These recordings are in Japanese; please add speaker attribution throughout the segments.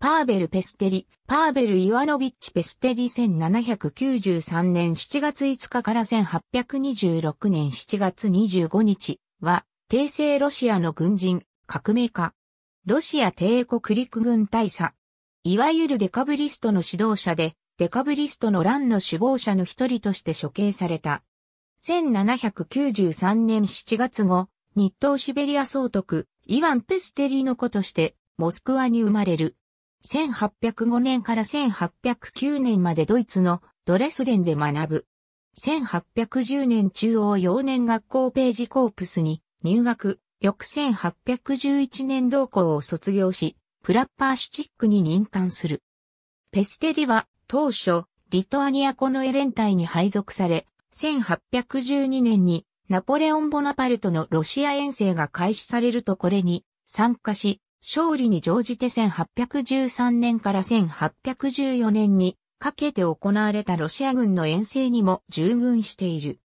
Speaker 1: パーベル・ペステリ、パーベル・イワノビッチ・ペステリ1793年7月5日から1826年7月25日は、帝政ロシアの軍人、革命家。ロシア帝国陸軍大佐。いわゆるデカブリストの指導者で、デカブリストの乱の首謀者の一人として処刑された。1793年7月後、日東シベリア総督、イワン・ペステリの子として、モスクワに生まれる。1805年から1809年までドイツのドレスデンで学ぶ。1810年中央幼年学校ページコープスに入学、翌1811年同校を卒業し、プラッパーシュチックに任官する。ペステリは当初、リトアニアコノエレン隊に配属され、1812年にナポレオン・ボナパルトのロシア遠征が開始されるとこれに参加し、勝利に乗じて1813年から1814年にかけて行われたロシア軍の遠征にも従軍している。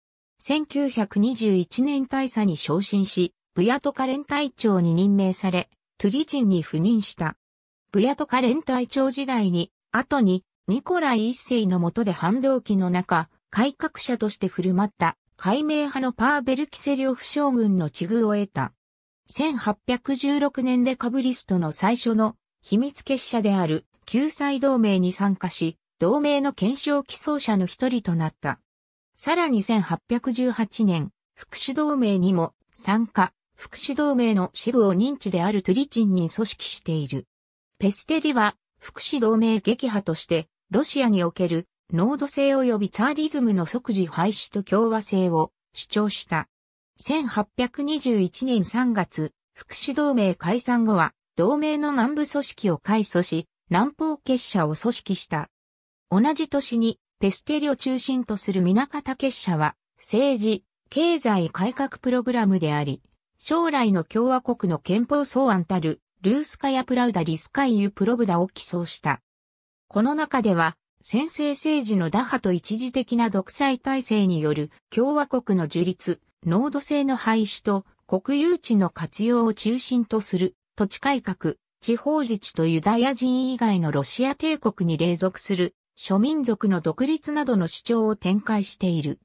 Speaker 1: 1921年大佐に昇進し、ブヤトカ連隊長に任命され、トゥリジンに赴任した。ブヤトカ連隊長時代に、後にニコライ一世の下で反動期の中、改革者として振る舞った、解明派のパーベルキセリオフ将軍の地遇を得た。1816年でカブリストの最初の秘密結社である救済同盟に参加し、同盟の検証起草者の一人となった。さらに1818年、福祉同盟にも参加、福祉同盟の支部を認知であるトゥリチンに組織している。ペステリは、福祉同盟撃破として、ロシアにおける、濃度性及びツァーリズムの即時廃止と共和性を主張した。1821年3月、福祉同盟解散後は、同盟の南部組織を改組し、南方結社を組織した。同じ年に、ペステリを中心とする南方結社は、政治、経済改革プログラムであり、将来の共和国の憲法草案たる、ルースカヤプラウダリスカイユプロブダを起草した。この中では、先制政治の打破と一時的な独裁体制による共和国の樹立、濃度性の廃止と国有地の活用を中心とする土地改革、地方自治とユダヤ人以外のロシア帝国に隷属する諸民族の独立などの主張を展開している。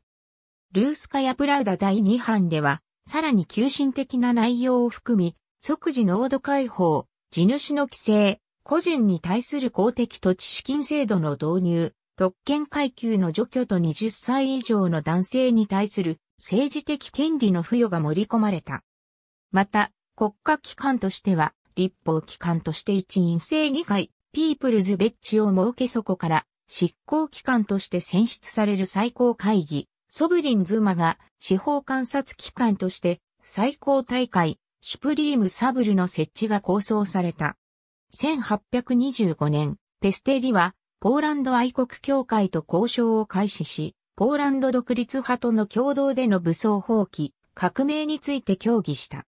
Speaker 1: ルースカヤプラウダ第2版では、さらに急進的な内容を含み、即時濃度解放、地主の規制、個人に対する公的土地資金制度の導入、特権階級の除去と20歳以上の男性に対する政治的権利の付与が盛り込まれた。また、国家機関としては、立法機関として一院制議会、ピープルズベッジを設けそこから、執行機関として選出される最高会議、ソブリンズマが司法観察機関として最高大会、シュプリームサブルの設置が構想された。1825年、ペステリは、ポーランド愛国協会と交渉を開始し、ポーランド独立派との共同での武装放棄、革命について協議した。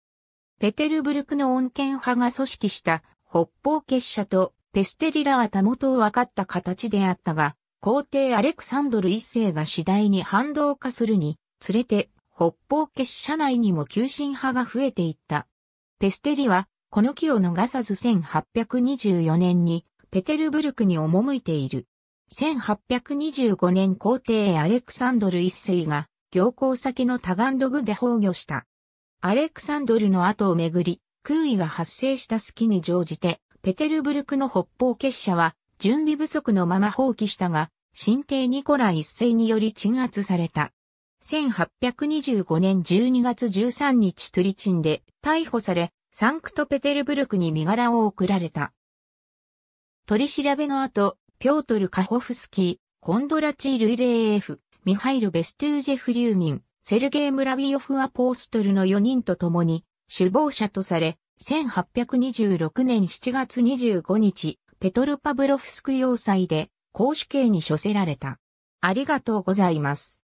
Speaker 1: ペテルブルクの穏健派が組織した北方結社とペステリラはたもとを分かった形であったが、皇帝アレクサンドル一世が次第に反動化するに、つれて北方結社内にも急進派が増えていった。ペステリは、この機を逃さず1824年にペテルブルクに赴いている。1825年皇帝アレクサンドル一世が行幸先のタガンドグで崩御した。アレクサンドルの後をめぐり、空位が発生した隙に乗じて、ペテルブルクの北方結社は準備不足のまま放棄したが、新帝ニコラ一世により鎮圧された。1825年12月13日トゥリチンで逮捕され、サンクトペテルブルクに身柄を送られた。取り調べの後、ピョートル・カホフスキー、コンドラチール・イレーエフ、ミハイル・ベストゥージェフ・リューミン、セルゲイ・ムラビオフ・アポーストルの4人と共に、首謀者とされ、1826年7月25日、ペトル・パブロフスク要塞で、公主刑に処せられた。ありがとうございます。